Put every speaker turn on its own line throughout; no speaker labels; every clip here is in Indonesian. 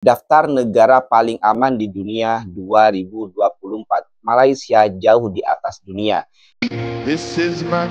daftar negara paling aman di dunia 2024. Malaysia jauh di atas dunia. This is my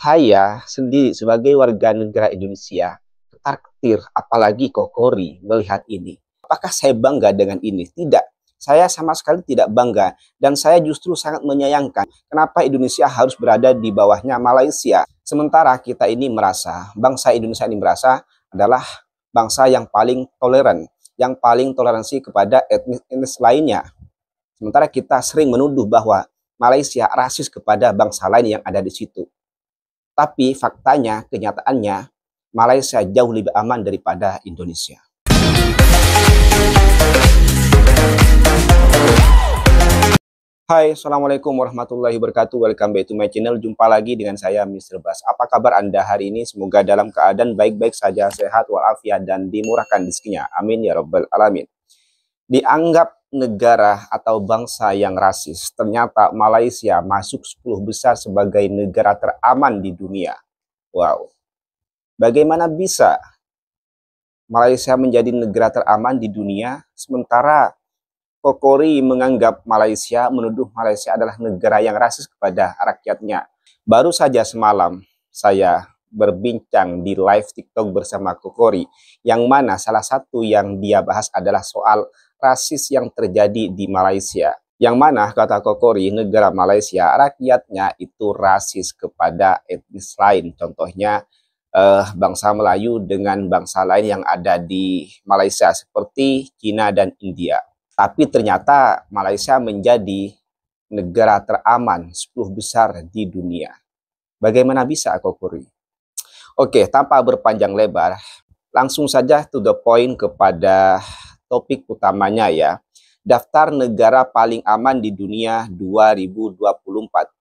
Saya sendiri sebagai warga negara Indonesia tertaktir apalagi kokori melihat ini. Apakah saya bangga dengan ini? Tidak. Saya sama sekali tidak bangga dan saya justru sangat menyayangkan kenapa Indonesia harus berada di bawahnya Malaysia. Sementara kita ini merasa, bangsa Indonesia ini merasa adalah bangsa yang paling toleran, yang paling toleransi kepada etnis-etnis lainnya. Sementara kita sering menuduh bahwa Malaysia rasis kepada bangsa lain yang ada di situ. Tapi faktanya, kenyataannya, Malaysia jauh lebih aman daripada Indonesia. Hai, Assalamualaikum warahmatullahi wabarakatuh. Welcome back to my channel. Jumpa lagi dengan saya, Mr. Bas. Apa kabar Anda hari ini? Semoga dalam keadaan baik-baik saja, sehat walafiat, dan dimurahkan rezekinya. Amin ya Rabbal Alamin. Dianggap negara atau bangsa yang rasis, ternyata Malaysia masuk 10 besar sebagai negara teraman di dunia. Wow. Bagaimana bisa Malaysia menjadi negara teraman di dunia, sementara Kokori menganggap Malaysia, menuduh Malaysia adalah negara yang rasis kepada rakyatnya. Baru saja semalam saya berbincang di live TikTok bersama Kokori, yang mana salah satu yang dia bahas adalah soal rasis yang terjadi di Malaysia. Yang mana kata Kokori, negara Malaysia rakyatnya itu rasis kepada etnis lain. Contohnya eh, bangsa Melayu dengan bangsa lain yang ada di Malaysia seperti Cina dan India. Tapi ternyata Malaysia menjadi negara teraman 10 besar di dunia. Bagaimana bisa kuri? Oke, tanpa berpanjang lebar, langsung saja to the point kepada topik utamanya ya. Daftar negara paling aman di dunia 2024.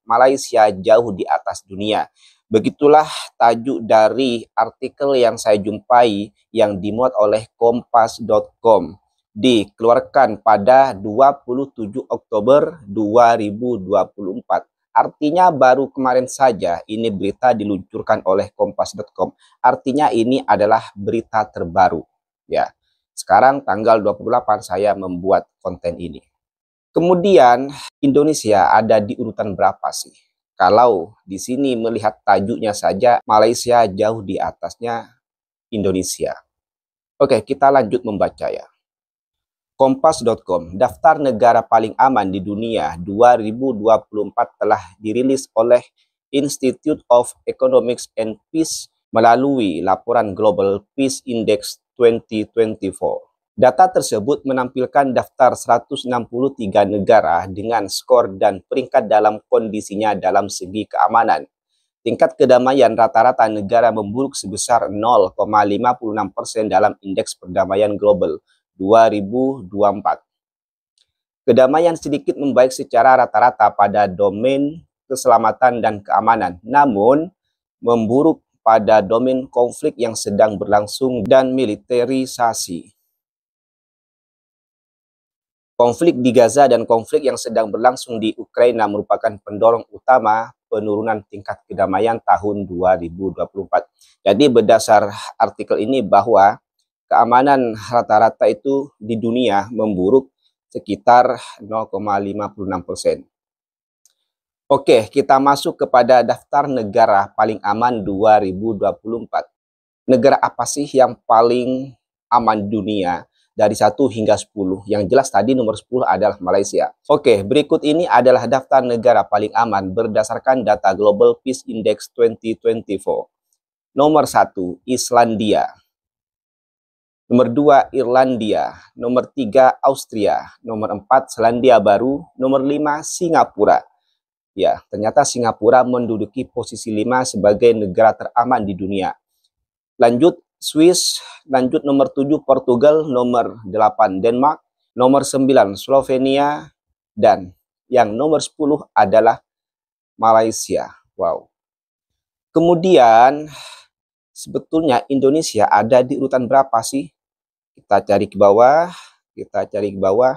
Malaysia jauh di atas dunia. Begitulah tajuk dari artikel yang saya jumpai yang dimuat oleh kompas.com dikeluarkan pada 27 Oktober 2024. Artinya baru kemarin saja ini berita diluncurkan oleh kompas.com. Artinya ini adalah berita terbaru ya. Sekarang tanggal 28 saya membuat konten ini. Kemudian Indonesia ada di urutan berapa sih? Kalau di sini melihat tajuknya saja Malaysia jauh di atasnya Indonesia. Oke, kita lanjut membaca ya. Kompas.com, daftar negara paling aman di dunia 2024 telah dirilis oleh Institute of Economics and Peace melalui laporan Global Peace Index 2024. Data tersebut menampilkan daftar 163 negara dengan skor dan peringkat dalam kondisinya dalam segi keamanan. Tingkat kedamaian rata-rata negara memburuk sebesar 0,56 dalam indeks perdamaian global 2024. Kedamaian sedikit membaik secara rata-rata pada domain keselamatan dan keamanan, namun memburuk pada domain konflik yang sedang berlangsung dan militerisasi. Konflik di Gaza dan konflik yang sedang berlangsung di Ukraina merupakan pendorong utama penurunan tingkat kedamaian tahun 2024. Jadi berdasar artikel ini bahwa keamanan rata-rata itu di dunia memburuk sekitar 0,56 persen. Oke, kita masuk kepada daftar negara paling aman 2024. Negara apa sih yang paling aman dunia dari 1 hingga 10? Yang jelas tadi nomor 10 adalah Malaysia. Oke, berikut ini adalah daftar negara paling aman berdasarkan data Global Peace Index 2024. Nomor 1, Islandia. Nomor dua Irlandia, nomor tiga Austria, nomor empat Selandia Baru, nomor lima Singapura. Ya, ternyata Singapura menduduki posisi lima sebagai negara teraman di dunia. Lanjut Swiss, lanjut nomor tujuh Portugal, nomor delapan Denmark, nomor sembilan Slovenia, dan yang nomor sepuluh adalah Malaysia. Wow. Kemudian sebetulnya Indonesia ada di urutan berapa sih? Kita cari ke bawah, kita cari ke bawah.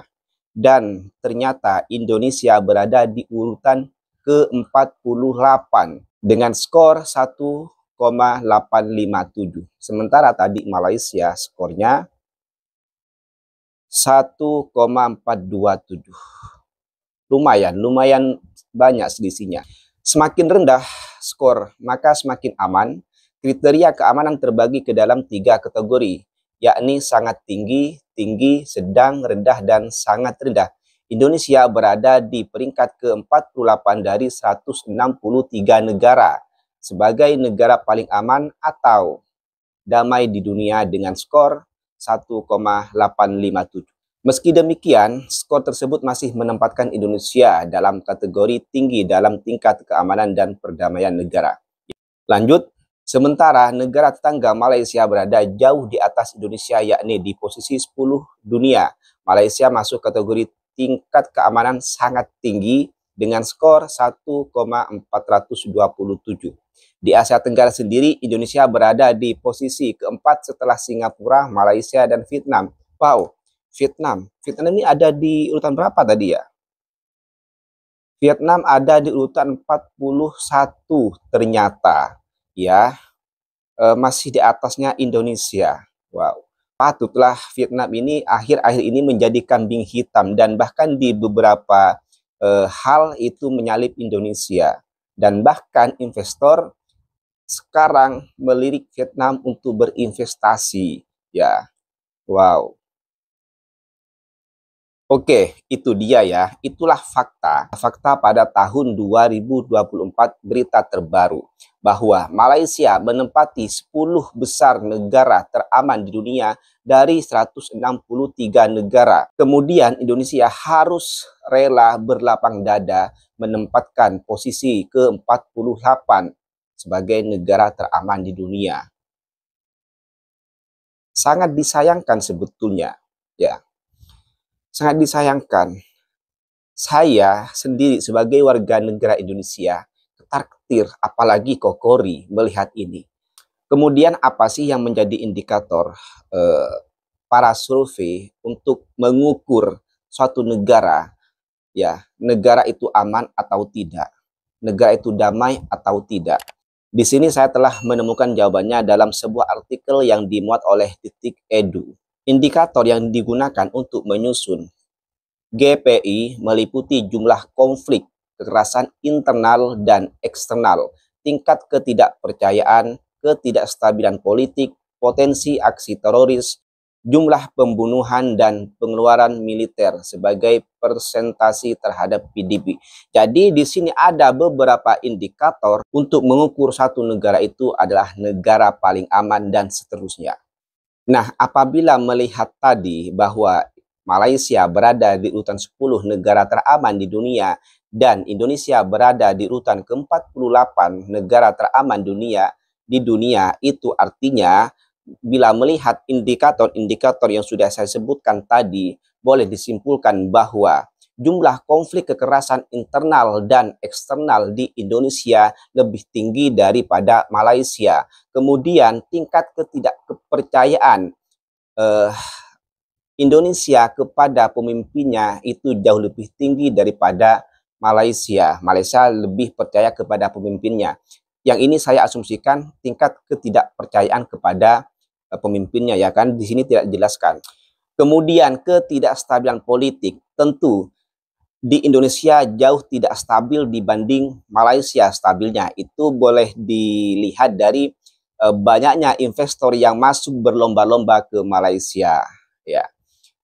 Dan ternyata Indonesia berada di urutan ke-48 dengan skor 1,857. Sementara tadi Malaysia skornya 1,427. Lumayan, lumayan banyak selisihnya. Semakin rendah skor, maka semakin aman. Kriteria keamanan terbagi ke dalam tiga kategori yakni sangat tinggi, tinggi, sedang, rendah, dan sangat rendah. Indonesia berada di peringkat ke-48 dari 163 negara sebagai negara paling aman atau damai di dunia dengan skor 1,857. Meski demikian, skor tersebut masih menempatkan Indonesia dalam kategori tinggi dalam tingkat keamanan dan perdamaian negara. Lanjut, Sementara negara tetangga Malaysia berada jauh di atas Indonesia yakni di posisi 10 dunia. Malaysia masuk kategori tingkat keamanan sangat tinggi dengan skor 1,427. Di Asia Tenggara sendiri, Indonesia berada di posisi keempat setelah Singapura, Malaysia, dan Vietnam. Wow, Vietnam. Vietnam ini ada di urutan berapa tadi ya? Vietnam ada di urutan 41 ternyata ya e, masih di atasnya Indonesia. Wow. Patutlah Vietnam ini akhir-akhir ini menjadi kambing hitam dan bahkan di beberapa e, hal itu menyalip Indonesia dan bahkan investor sekarang melirik Vietnam untuk berinvestasi ya. Wow. Oke, itu dia ya. Itulah fakta. Fakta pada tahun 2024 berita terbaru bahwa Malaysia menempati 10 besar negara teraman di dunia dari 163 negara. Kemudian Indonesia harus rela berlapang dada menempatkan posisi ke-48 sebagai negara teraman di dunia. Sangat disayangkan sebetulnya, ya. Sangat disayangkan. Saya sendiri sebagai warga negara Indonesia apalagi kokori melihat ini. Kemudian apa sih yang menjadi indikator eh, para survei untuk mengukur suatu negara ya, negara itu aman atau tidak, negara itu damai atau tidak. Di sini saya telah menemukan jawabannya dalam sebuah artikel yang dimuat oleh Titik Edu. Indikator yang digunakan untuk menyusun GPI meliputi jumlah konflik kekerasan internal dan eksternal, tingkat ketidakpercayaan, ketidakstabilan politik, potensi aksi teroris, jumlah pembunuhan dan pengeluaran militer sebagai persentasi terhadap PDB. Jadi di sini ada beberapa indikator untuk mengukur satu negara itu adalah negara paling aman dan seterusnya. Nah, apabila melihat tadi bahwa Malaysia berada di urutan 10 negara teraman di dunia dan Indonesia berada di urutan ke-48 negara teraman dunia di dunia itu artinya bila melihat indikator-indikator yang sudah saya sebutkan tadi boleh disimpulkan bahwa jumlah konflik kekerasan internal dan eksternal di Indonesia lebih tinggi daripada Malaysia. Kemudian tingkat ketidakkepercayaan eh, Indonesia kepada pemimpinnya itu jauh lebih tinggi daripada Malaysia. Malaysia lebih percaya kepada pemimpinnya. Yang ini saya asumsikan tingkat ketidakpercayaan kepada eh, pemimpinnya ya kan di sini tidak dijelaskan. Kemudian ketidakstabilan politik tentu di Indonesia jauh tidak stabil dibanding Malaysia stabilnya. Itu boleh dilihat dari eh, banyaknya investor yang masuk berlomba-lomba ke Malaysia. Ya.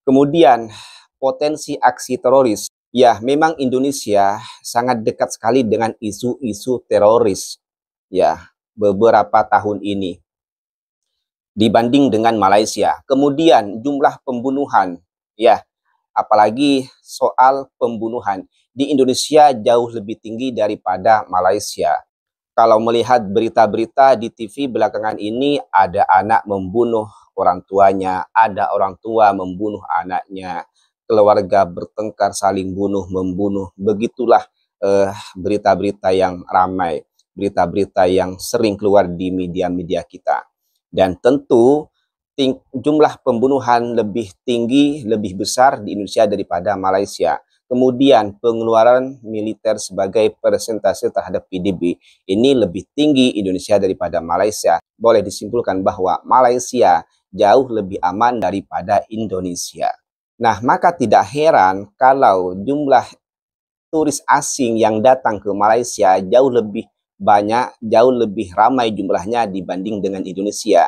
Kemudian potensi aksi teroris Ya, memang Indonesia sangat dekat sekali dengan isu-isu teroris. Ya, beberapa tahun ini dibanding dengan Malaysia. Kemudian jumlah pembunuhan, ya, apalagi soal pembunuhan di Indonesia jauh lebih tinggi daripada Malaysia. Kalau melihat berita-berita di TV belakangan ini ada anak membunuh orang tuanya, ada orang tua membunuh anaknya keluarga bertengkar, saling bunuh membunuh. Begitulah eh, berita-berita eh, yang ramai, berita-berita yang sering keluar di media-media kita. Dan tentu ting jumlah pembunuhan lebih tinggi, lebih besar di Indonesia daripada Malaysia. Kemudian pengeluaran militer sebagai persentase terhadap PDB ini lebih tinggi Indonesia daripada Malaysia. Boleh disimpulkan bahwa Malaysia jauh lebih aman daripada Indonesia. Nah, maka tidak heran kalau jumlah turis asing yang datang ke Malaysia jauh lebih banyak, jauh lebih ramai jumlahnya dibanding dengan Indonesia.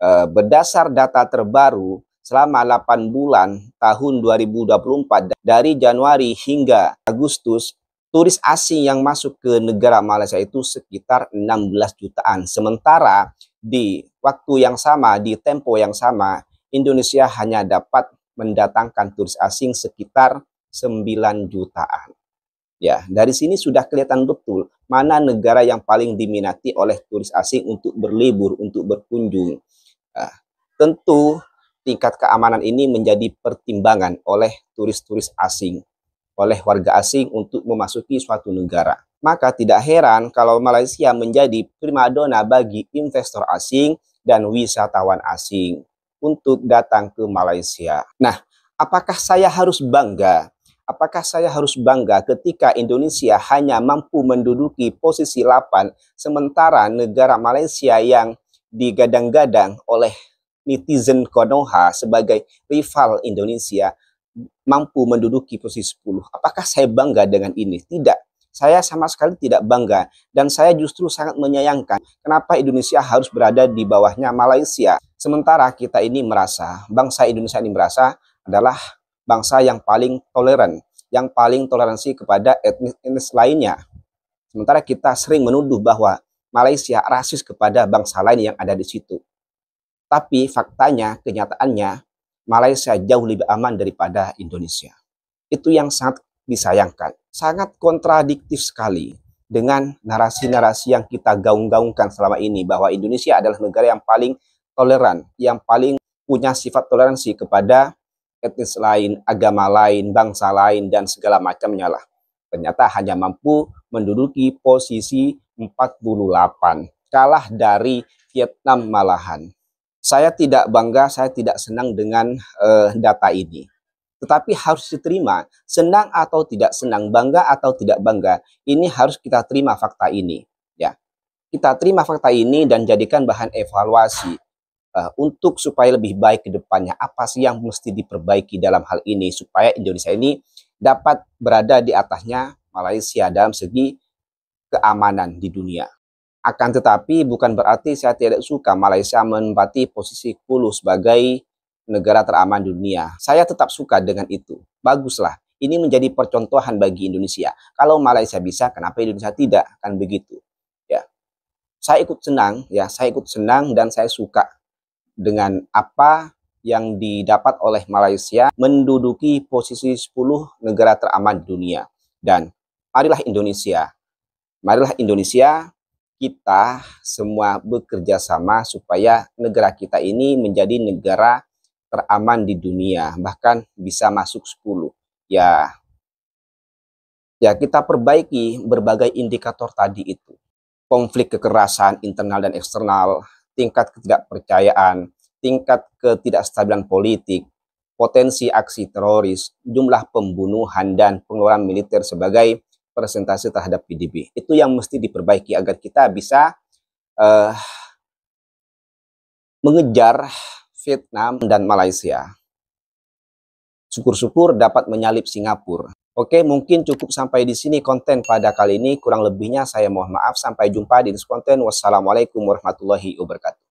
Eh, berdasar data terbaru, selama 8 bulan tahun 2024 dari Januari hingga Agustus, turis asing yang masuk ke negara Malaysia itu sekitar 16 jutaan. Sementara di waktu yang sama, di tempo yang sama, Indonesia hanya dapat mendatangkan turis asing sekitar 9 jutaan. Ya, dari sini sudah kelihatan betul mana negara yang paling diminati oleh turis asing untuk berlibur, untuk berkunjung. Nah, tentu tingkat keamanan ini menjadi pertimbangan oleh turis-turis asing, oleh warga asing untuk memasuki suatu negara. Maka tidak heran kalau Malaysia menjadi primadona bagi investor asing dan wisatawan asing untuk datang ke Malaysia. Nah, apakah saya harus bangga? Apakah saya harus bangga ketika Indonesia hanya mampu menduduki posisi 8 sementara negara Malaysia yang digadang-gadang oleh netizen Konoha sebagai rival Indonesia mampu menduduki posisi 10? Apakah saya bangga dengan ini? Tidak. Saya sama sekali tidak bangga dan saya justru sangat menyayangkan kenapa Indonesia harus berada di bawahnya Malaysia. Sementara kita ini merasa, bangsa Indonesia ini merasa adalah bangsa yang paling toleran, yang paling toleransi kepada etnis-etnis lainnya. Sementara kita sering menuduh bahwa Malaysia rasis kepada bangsa lain yang ada di situ. Tapi faktanya, kenyataannya, Malaysia jauh lebih aman daripada Indonesia. Itu yang sangat disayangkan. Sangat kontradiktif sekali dengan narasi-narasi yang kita gaung-gaungkan selama ini bahwa Indonesia adalah negara yang paling toleran, yang paling punya sifat toleransi kepada etnis lain, agama lain, bangsa lain, dan segala macamnya lah. Ternyata hanya mampu menduduki posisi 48, kalah dari Vietnam malahan. Saya tidak bangga, saya tidak senang dengan uh, data ini tetapi harus diterima. Senang atau tidak senang, bangga atau tidak bangga, ini harus kita terima fakta ini. Ya, kita terima fakta ini dan jadikan bahan evaluasi uh, untuk supaya lebih baik ke depannya. Apa sih yang mesti diperbaiki dalam hal ini supaya Indonesia ini dapat berada di atasnya Malaysia dalam segi keamanan di dunia. Akan tetapi bukan berarti saya tidak suka Malaysia menempati posisi 10 sebagai negara teraman dunia. Saya tetap suka dengan itu. Baguslah. Ini menjadi percontohan bagi Indonesia. Kalau Malaysia bisa, kenapa Indonesia tidak? Kan begitu. Ya. Saya ikut senang, ya, saya ikut senang dan saya suka dengan apa yang didapat oleh Malaysia menduduki posisi 10 negara teraman dunia. Dan marilah Indonesia, marilah Indonesia kita semua bekerja sama supaya negara kita ini menjadi negara teraman di dunia, bahkan bisa masuk 10. Ya, ya kita perbaiki berbagai indikator tadi itu. Konflik kekerasan internal dan eksternal, tingkat ketidakpercayaan, tingkat ketidakstabilan politik, potensi aksi teroris, jumlah pembunuhan, dan pengeluaran militer sebagai presentasi terhadap PDB. Itu yang mesti diperbaiki agar kita bisa uh, mengejar Vietnam, dan Malaysia. Syukur-syukur dapat menyalip Singapura. Oke, mungkin cukup sampai di sini konten pada kali ini. Kurang lebihnya saya mohon maaf. Sampai jumpa di konten. Wassalamualaikum warahmatullahi wabarakatuh.